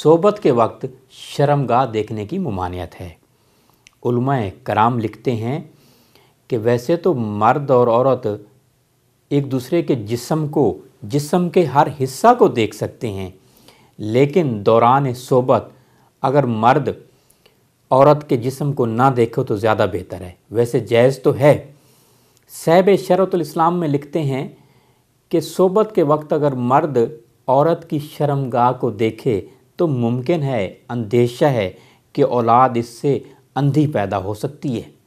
सोबत के वक्त शर्मगाह देखने की ममानियत है उलमाए कराम लिखते हैं कि वैसे तो मर्द और औरत एक दूसरे के जिस्म को जिस्म के हर हिस्सा को देख सकते हैं लेकिन दौरान सोबत अगर मर्द औरत के जिस्म को ना देखो तो ज़्यादा बेहतर है वैसे जायज़ तो है सैब इस्लाम में लिखते हैं कि सोबत के वक्त अगर मर्द औरत की शर्मगाह को देखे तो मुमकिन है अंदेशा है कि औलाद इससे अंधी पैदा हो सकती है